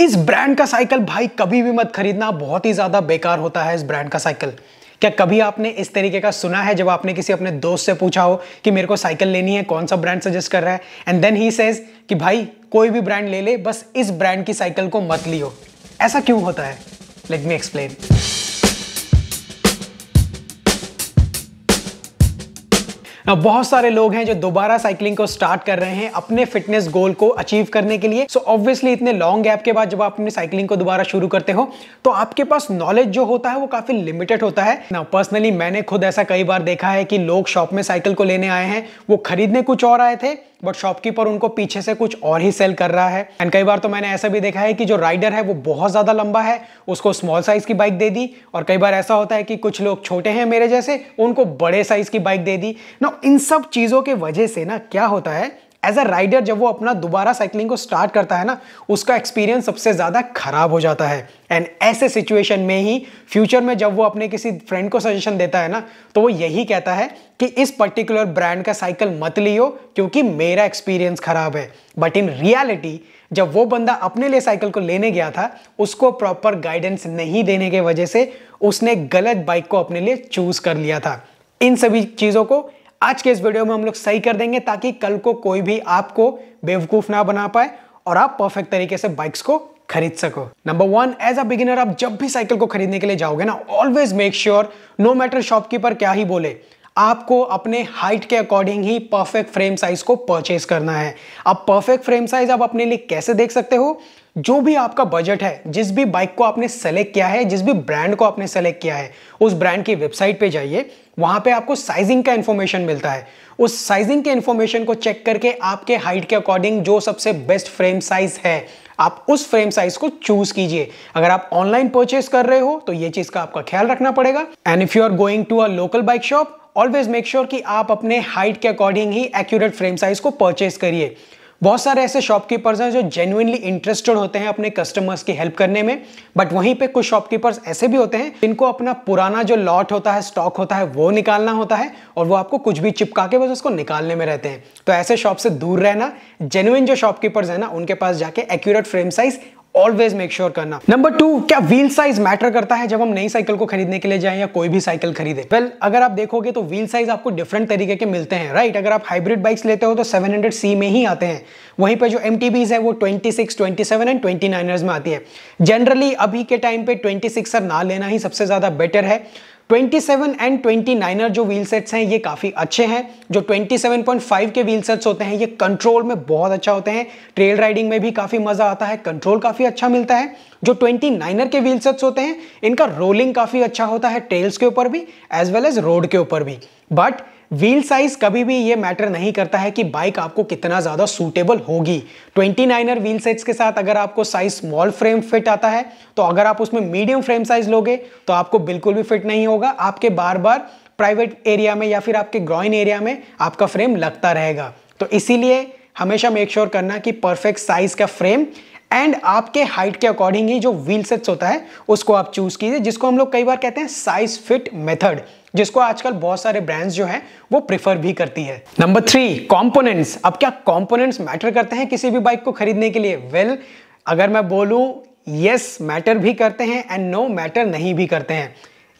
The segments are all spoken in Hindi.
इस ब्रांड का साइकिल भाई कभी भी मत खरीदना बहुत ही ज़्यादा बेकार होता है इस ब्रांड का साइकिल क्या कभी आपने इस तरीके का सुना है जब आपने किसी अपने दोस्त से पूछा हो कि मेरे को साइकिल लेनी है कौन सा ब्रांड सजेस्ट कर रहा है एंड देन ही सेज कि भाई कोई भी ब्रांड ले ले बस इस ब्रांड की साइकिल को मत लियो ऐसा क्यों होता है लेट मी एक्सप्लेन अब बहुत सारे लोग हैं जो दोबारा साइकिलिंग को स्टार्ट कर रहे हैं अपने फिटनेस गोल को अचीव करने के लिए सो so, ऑब्वियसली इतने लॉन्ग गैप के बाद जब आप अपनी साइकिलिंग को दोबारा शुरू करते हो तो आपके पास नॉलेज जो होता है वो काफी लिमिटेड होता है ना पर्सनली मैंने खुद ऐसा कई बार देखा है कि लोग शॉप में साइकिल को लेने आए हैं वो खरीदने कुछ और आए थे बट शॉपकीपर उनको पीछे से कुछ और ही सेल कर रहा है एंड कई बार तो मैंने ऐसा भी देखा है कि जो राइडर है वो बहुत ज़्यादा लंबा है उसको स्मॉल साइज़ की बाइक दे दी और कई बार ऐसा होता है कि कुछ लोग छोटे हैं मेरे जैसे उनको बड़े साइज़ की बाइक दे दी ना इन सब चीज़ों के वजह से ना क्या होता है एज अ राइडर जब वो अपना दोबारा साइकिलिंग को स्टार्ट करता है ना उसका एक्सपीरियंस सबसे ज़्यादा खराब हो जाता है एंड ऐसे सिचुएशन में ही फ्यूचर में जब वो अपने किसी फ्रेंड को सजेशन देता है ना तो वो यही कहता है कि इस पर्टिकुलर ब्रांड का साइकिल मत लियो क्योंकि मेरा एक्सपीरियंस खराब है बट इन रियलिटी जब वो बंदा अपने लिए साइकिल को लेने गया था उसको प्रॉपर गाइडेंस नहीं देने के वजह से उसने गलत बाइक को अपने लिए चूज कर लिया था इन सभी चीज़ों को आज के इस वीडियो में हम लोग सही कर देंगे ताकि कल को कोई भी आपको बेवकूफ़ ना बना पाए और आप परफेक्ट तरीके से बाइक्स को खरीद सको number one as a beginner आप जब भी साइकिल को खरीदने के लिए जाओगे ना always make sure no matter shopkeeper क्या ही बोले आपको अपने हाइट के अकॉर्डिंग ही परफेक्ट फ्रेम साइज को परचेज करना है अब परफेक्ट फ्रेम साइज आप अपने लिए कैसे देख सकते हो जो भी आपका बजट है जिस भी बाइक को आपने सेलेक्ट किया है जिस भी ब्रांड को आपने सेलेक्ट किया है उस ब्रांड की वेबसाइट पे जाइए वहां पे आपको साइजिंग का इंफॉर्मेशन मिलता है उस साइजिंग के इंफॉर्मेशन को चेक करके आपके हाइट के अकॉर्डिंग जो सबसे बेस्ट फ्रेम साइज है आप उस फ्रेम साइज को चूज कीजिए अगर आप ऑनलाइन परचेस कर रहे हो तो ये चीज का आपका ख्याल रखना पड़ेगा and if you are going to a local bike shop always make sure कि आप अपने हाइट के अकॉर्डिंग ही एक्यूरेट फ्रेम साइज को परचेस करिए बहुत सारे ऐसे शॉपकीपर्स हैं जो जेन्युनली इंटरेस्टेड होते हैं अपने कस्टमर्स की हेल्प करने में बट वहीं पे कुछ शॉपकीपर्स ऐसे भी होते हैं जिनको अपना पुराना जो लॉट होता है स्टॉक होता है वो निकालना होता है और वो आपको कुछ भी चिपका के बस उसको निकालने में रहते हैं तो ऐसे शॉप से दूर रहना जेन्युन जो शॉपकीपर्स हैं ना उनके पास जाके accurate frame size always make sure करना नंबर टू क्या व्हील साइज मैटर करता है जब हम नई साइकिल को खरीदने के लिए जाए या कोई भी साइकिल खरीदे वेल well, अगर आप देखोगे तो व्हील साइज आपको डिफरेंट तरीके के मिलते हैं राइट right? अगर आप हाइब्रिड बाइक्स लेते हो तो सेवन में ही आते हैं वहीं पर जो एम है वो ट्वेंटी सेवन एंड 29ers में आती है जनरली अभी के टाइम पे 26er ना लेना ही सबसे ज़्यादा बेटर है 27 एंड नाइनर जो व्हील सेट्स हैं ये काफ़ी अच्छे हैं जो 27.5 के व्हील सेट्स होते हैं ये कंट्रोल में बहुत अच्छा होते हैं ट्रेल राइडिंग में भी काफ़ी मज़ा आता है कंट्रोल काफ़ी अच्छा मिलता है जो नाइनर के व्हील सेट्स होते हैं इनका रोलिंग काफ़ी अच्छा होता है ट्रेल्स के ऊपर भी एज वेल एज रोड के ऊपर भी बट व्हील साइज कभी भी ये मैटर नहीं करता है कि बाइक आपको कितना ज़्यादा सूटेबल होगी 29er व्हील साइज के साथ अगर आपको साइज स्मॉल फ्रेम फिट आता है तो अगर आप उसमें मीडियम फ्रेम साइज लोगे तो आपको बिल्कुल भी फिट नहीं होगा आपके बार बार प्राइवेट एरिया में या फिर आपके ग्रॉइन एरिया में आपका फ्रेम लगता रहेगा तो इसीलिए हमेशा मेक श्योर sure करना कि परफेक्ट साइज का फ्रेम एंड आपके हाइट के अकॉर्डिंग ही जो व्हील सेट्स होता है उसको आप चूज कीजिए जिसको हम लोग कई बार कहते हैं साइज फिट मेथड जिसको आजकल बहुत सारे ब्रांड्स जो है वो प्रेफर भी करती है नंबर थ्री कॉम्पोनेंट्स अब क्या कॉम्पोनेंट्स मैटर करते हैं किसी भी बाइक को खरीदने के लिए वेल well, अगर मैं बोलूँ यस मैटर भी करते हैं एंड नो मैटर नहीं भी करते हैं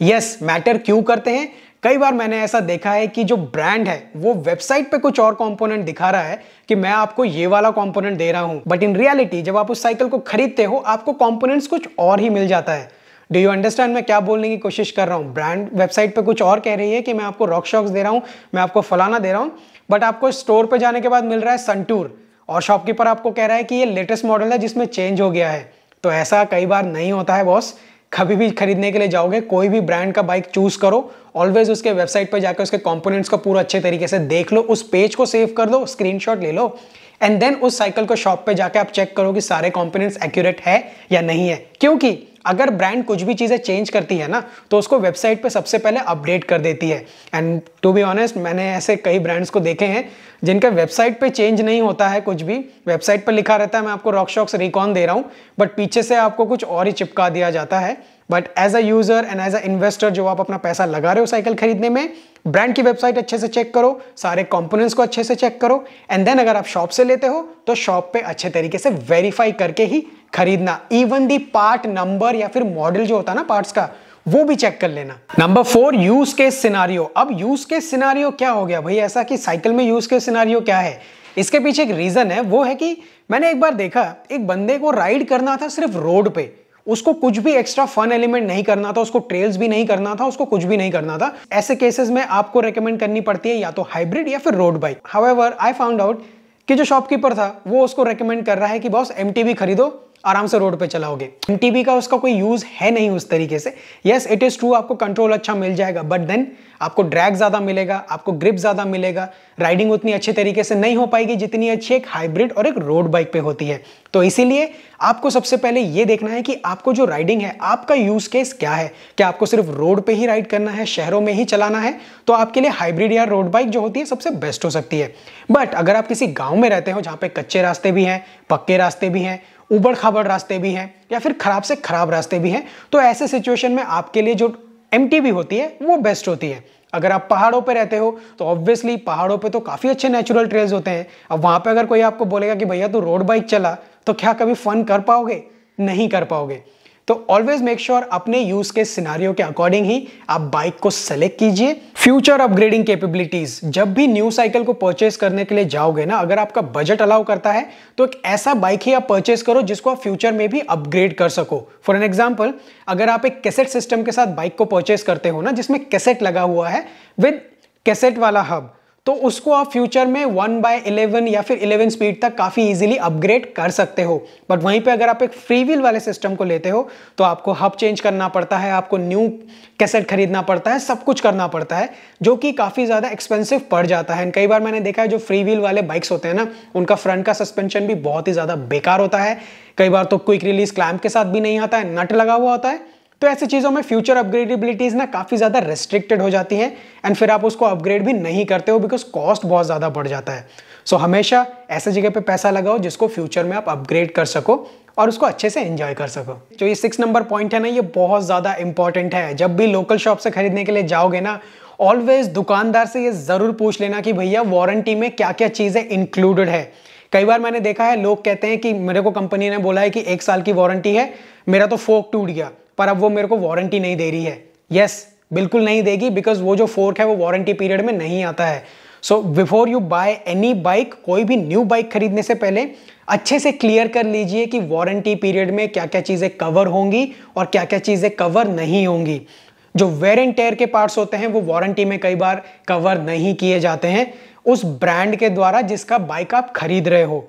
यस मैटर क्यों करते हैं कई बार मैंने ऐसा देखा है कि जो ब्रांड है वो वेबसाइट पे कुछ और कंपोनेंट दिखा रहा है कि मैं आपको ये वाला कंपोनेंट दे रहा हूँ बट इन रियलिटी जब आप उस साइकिल को खरीदते हो आपको कंपोनेंट्स कुछ और ही मिल जाता है डू यू अंडरस्टैंड मैं क्या बोलने की कोशिश कर रहा हूँ ब्रांड वेबसाइट पर कुछ और कह रही है कि मैं आपको रॉक शॉक्स दे रहा हूँ मैं आपको फलाना दे रहा हूँ बट आपको स्टोर पर जाने के बाद मिल रहा है सनटूर और शॉपकीपर आपको कह रहा है कि ये लेटेस्ट मॉडल है जिसमें चेंज हो गया है तो ऐसा कई बार नहीं होता है बॉस कभी भी खरीदने के लिए जाओगे कोई भी ब्रांड का बाइक चूज करो ऑलवेज उसके वेबसाइट पर जाकर उसके कंपोनेंट्स को पूरा अच्छे तरीके से देख लो उस पेज को सेव कर दो स्क्रीनशॉट ले लो एंड देन उस साइकिल को शॉप पे जाके आप चेक करो कि सारे कंपोनेंट्स एक्यूरेट है या नहीं है क्योंकि अगर ब्रांड कुछ भी चीज़ें चेंज करती है ना तो उसको वेबसाइट पे सबसे पहले अपडेट कर देती है एंड टू बी ऑनेस्ट मैंने ऐसे कई ब्रांड्स को देखे हैं जिनका वेबसाइट पे चेंज नहीं होता है कुछ भी वेबसाइट पर लिखा रहता है मैं आपको रॉक शॉक्स रिकॉन दे रहा हूँ बट पीछे से आपको कुछ और ही चिपका दिया जाता है but as a user and as a investor जो आप अपना पैसा लगा रहे हो साइकिल खरीदने में ब्रांड की वेबसाइट अच्छे से चेक करो सारे कंपोनेंट्स को अच्छे से चेक करो एंड देन अगर आप शॉप से लेते हो तो शॉप पे अच्छे तरीके से वेरीफाई करके ही खरीदना इवन दी पार्ट नंबर या फिर मॉडल जो होता है ना पार्ट्स का वो भी चेक कर लेना number four use case scenario अब यूज केस सिनारियो क्या हो गया भाई ऐसा कि साइकिल में यूज केस सिनारियो क्या है इसके पीछे एक रीजन है वो है कि मैंने एक बार देखा एक बंदे को राइड करना था सिर्फ रोड पे उसको कुछ भी एक्स्ट्रा फन एलिमेंट नहीं करना था उसको ट्रेल्स भी नहीं करना था उसको कुछ भी नहीं करना था ऐसे केसेस में आपको रेकमेंड करनी पड़ती है या तो हाइब्रिड या फिर road bike however I found out कि जो शॉपकीपर था वो उसको रेकमेंड कर रहा है कि बॉस एम खरीदो आराम से रोड पे चलाओगे एम का उसका कोई यूज़ है नहीं उस तरीके से यस इट इज़ ट्रू आपको कंट्रोल अच्छा मिल जाएगा बट देन आपको ड्रैग ज़्यादा मिलेगा आपको ग्रिप ज़्यादा मिलेगा राइडिंग उतनी अच्छे तरीके से नहीं हो पाएगी जितनी अच्छी एक हाइब्रिड और एक रोड बाइक पे होती है तो इसीलिए आपको सबसे पहले ये देखना है कि आपको जो राइडिंग है आपका यूज़ केस क्या है क्या आपको सिर्फ रोड पर ही राइड करना है शहरों में ही चलाना है तो आपके लिए हाइब्रिड या रोड बाइक जो होती है सबसे बेस्ट हो सकती है बट अगर आप किसी गाँव में रहते हो जहाँ पे कच्चे रास्ते भी हैं पक्के रास्ते भी हैं उबड़ खाबड़ रास्ते भी हैं या फिर खराब से खराब रास्ते भी हैं तो ऐसे सिचुएशन में आपके लिए जो एम होती है वो बेस्ट होती है अगर आप पहाड़ों पर रहते हो तो ऑब्वियसली पहाड़ों पर तो काफ़ी अच्छे नेचुरल ट्रेल्स होते हैं अब वहाँ पर अगर कोई आपको बोलेगा कि भैया तू रोड बाइक चला तो क्या कभी फन कर पाओगे नहीं कर पाओगे तो ऑलवेज मेक श्योर अपने यूज के सिनारियों के अकॉर्डिंग ही आप बाइक को सेलेक्ट कीजिए फ्यूचर अपग्रेडिंग कैपेबिलिटीज जब भी न्यू साइकिल को परचेस करने के लिए जाओगे ना अगर आपका बजट अलाउ करता है तो एक ऐसा बाइक ही आप परचेस करो जिसको आप फ्यूचर में भी अपग्रेड कर सको फॉर एन एग्जाम्पल अगर आप एक कैसेट सिस्टम के साथ बाइक को परचेस करते हो ना जिसमें कैसेट लगा हुआ है विद कैसेट वाला हब तो उसको आप फ्यूचर में वन बाय इलेवन या फिर इलेवन स्पीड तक काफ़ी इजीली अपग्रेड कर सकते हो बट वहीं पे अगर आप एक फ्री व्हील वाले सिस्टम को लेते हो तो आपको हब चेंज करना पड़ता है आपको न्यू कैसेट खरीदना पड़ता है सब कुछ करना पड़ता है जो कि काफ़ी ज़्यादा एक्सपेंसिव पड़ जाता है कई बार मैंने देखा है जो फ्री व्हील वाले बाइक्स होते हैं ना उनका फ्रंट का सस्पेंशन भी बहुत ही ज़्यादा बेकार होता है कई बार तो क्विक रिलीज क्लैम्प के साथ भी नहीं आता है नट लगा हुआ होता है तो ऐसी चीज़ों में फ्यूचर अपग्रेडेबिलिटीज़ ना काफ़ी ज़्यादा रेस्ट्रिक्टेड हो जाती हैं एंड फिर आप उसको अपग्रेड भी नहीं करते हो बिकॉज कॉस्ट बहुत ज़्यादा बढ़ जाता है सो so, हमेशा ऐसे जगह पे पैसा लगाओ जिसको फ्यूचर में आप अपग्रेड कर सको और उसको अच्छे से एंजॉय कर सको जो ये सिक्स नंबर पॉइंट है ना ये बहुत ज़्यादा इंपॉर्टेंट है जब भी लोकल शॉप से खरीदने के लिए जाओगे ना ऑलवेज दुकानदार से ये ज़रूर पूछ लेना कि भैया वारंटी में क्या क्या चीज़ें इंक्लूडेड है कई बार मैंने देखा है लोग कहते हैं कि मेरे को कंपनी ने बोला है कि एक साल की वारंटी है मेरा तो फोक टूट गया पर अब वो मेरे को वारंटी नहीं दे रही है यस yes, बिल्कुल नहीं देगी बिकॉज वो जो फोर्क है वो वारंटी पीरियड में नहीं आता है so before you buy any bike कोई भी न्यू बाइक खरीदने से पहले अच्छे से क्लियर कर लीजिए कि वारंटी पीरियड में क्या क्या चीज़ें कवर होंगी और क्या क्या चीज़ें कवर नहीं होंगी जो वेयर एंड टेयर के पार्ट्स होते हैं वो वारंटी में कई बार कवर नहीं किए जाते हैं उस ब्रांड के द्वारा जिसका बाइक आप खरीद रहे हो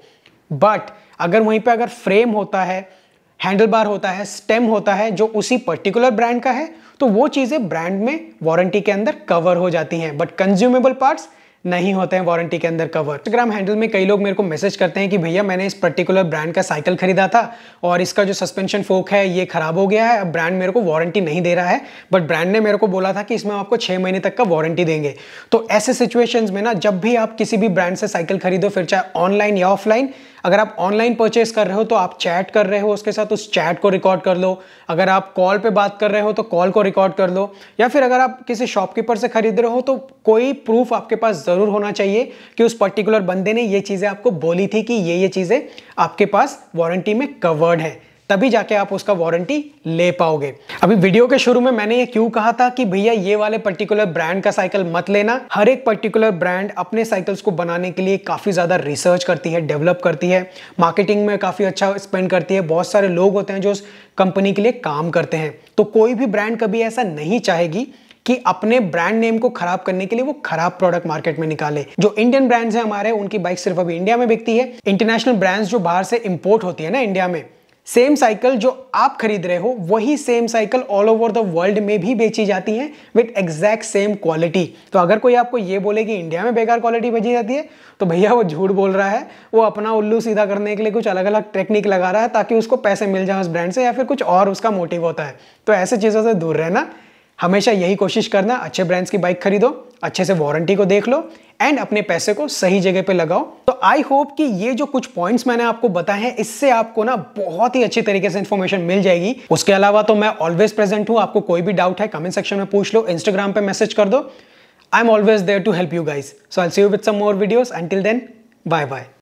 बट अगर वहीं पे अगर फ्रेम होता है हैंडल बार होता है स्टेम होता है जो उसी पर्टिकुलर ब्रांड का है तो वो चीज़ें ब्रांड में वारंटी के अंदर कवर हो जाती हैं बट कंज्यूमेबल पार्ट्स नहीं होते हैं वारंटी के अंदर कवर इंस्टाग्राम हैंडल में कई लोग मेरे को मैसेज करते हैं कि भैया मैंने इस पर्टिकुलर ब्रांड का साइकिल खरीदा था और इसका जो सस्पेंशन फोक है ये खराब हो गया है अब ब्रांड मेरे को वारंटी नहीं दे रहा है बट ब्रांड ने मेरे को बोला था कि इसमें आपको छः महीने तक का वारंटी देंगे तो ऐसे सिचुएशंस में ना जब भी आप किसी भी ब्रांड से साइकिल खरीदो फिर चाहे ऑनलाइन या ऑफलाइन अगर आप ऑनलाइन परचेज कर रहे हो तो आप चैट कर रहे हो उसके साथ उस चैट को रिकॉर्ड कर लो अगर आप कॉल पे बात कर रहे हो तो कॉल को रिकॉर्ड कर लो या फिर अगर आप किसी शॉपकीपर से खरीद रहे हो तो कोई प्रूफ आपके पास ज़रूर होना चाहिए कि उस पर्टिकुलर बंदे ने ये चीज़ें आपको बोली थी कि ये ये चीज़ें आपके पास वारंटी में कवर्ड है तभी जाके आप उसका वारंटी ले पाओगे अभी वीडियो के शुरू में मैंने ये क्यों कहा था कि भैया ये वाले पर्टिकुलर ब्रांड का साइकिल मत लेना हर एक पर्टिकुलर ब्रांड अपने साइकिल्स को बनाने के लिए काफ़ी ज़्यादा रिसर्च करती है डेवलप करती है मार्केटिंग में काफ़ी अच्छा स्पेंड करती है बहुत सारे लोग होते हैं जो उस कंपनी के लिए काम करते हैं तो कोई भी ब्रांड कभी ऐसा नहीं चाहेगी कि अपने ब्रांड नेम को खराब करने के लिए वो खराब प्रोडक्ट मार्केट में निकाले जो इंडियन ब्रांड्स हैं हमारे उनकी बाइक सिर्फ अभी इंडिया में बिकती है इंटरनेशनल ब्रांड्स जो बाहर से इंपोर्ट होती है ना इंडिया में सेम साइकिल जो आप खरीद रहे हो वही same cycle all over the world में भी बेची जाती है विथ एग्जैक्ट सेम क्वालिटी तो अगर कोई आपको ये बोले कि इंडिया में बेकार क्वालिटी बेची जाती है तो भैया वो झूठ बोल रहा है वो अपना उल्लू सीधा करने के लिए कुछ अलग अलग टेक्निक लगा रहा है ताकि उसको पैसे मिल जाए उस ब्रांड से या फिर कुछ और उसका मोटिव होता है तो ऐसे चीज़ों से दूर रहना हमेशा यही कोशिश करना अच्छे ब्रांड्स की बाइक खरीदो अच्छे से वारंटी को देख लो एंड अपने पैसे को सही जगह पे लगाओ तो आई होप कि ये जो कुछ पॉइंट्स मैंने आपको बताए हैं इससे आपको ना बहुत ही अच्छी तरीके से इन्फॉर्मेशन मिल जाएगी उसके अलावा तो मैं ऑलवेज प्रेजेंट हूँ आपको कोई भी डाउट है कमेंट सेक्शन में पूछ लो इंस्टाग्राम पे मैसेज कर दो I am always there to help you guys so I see you with some more videos until then bye bye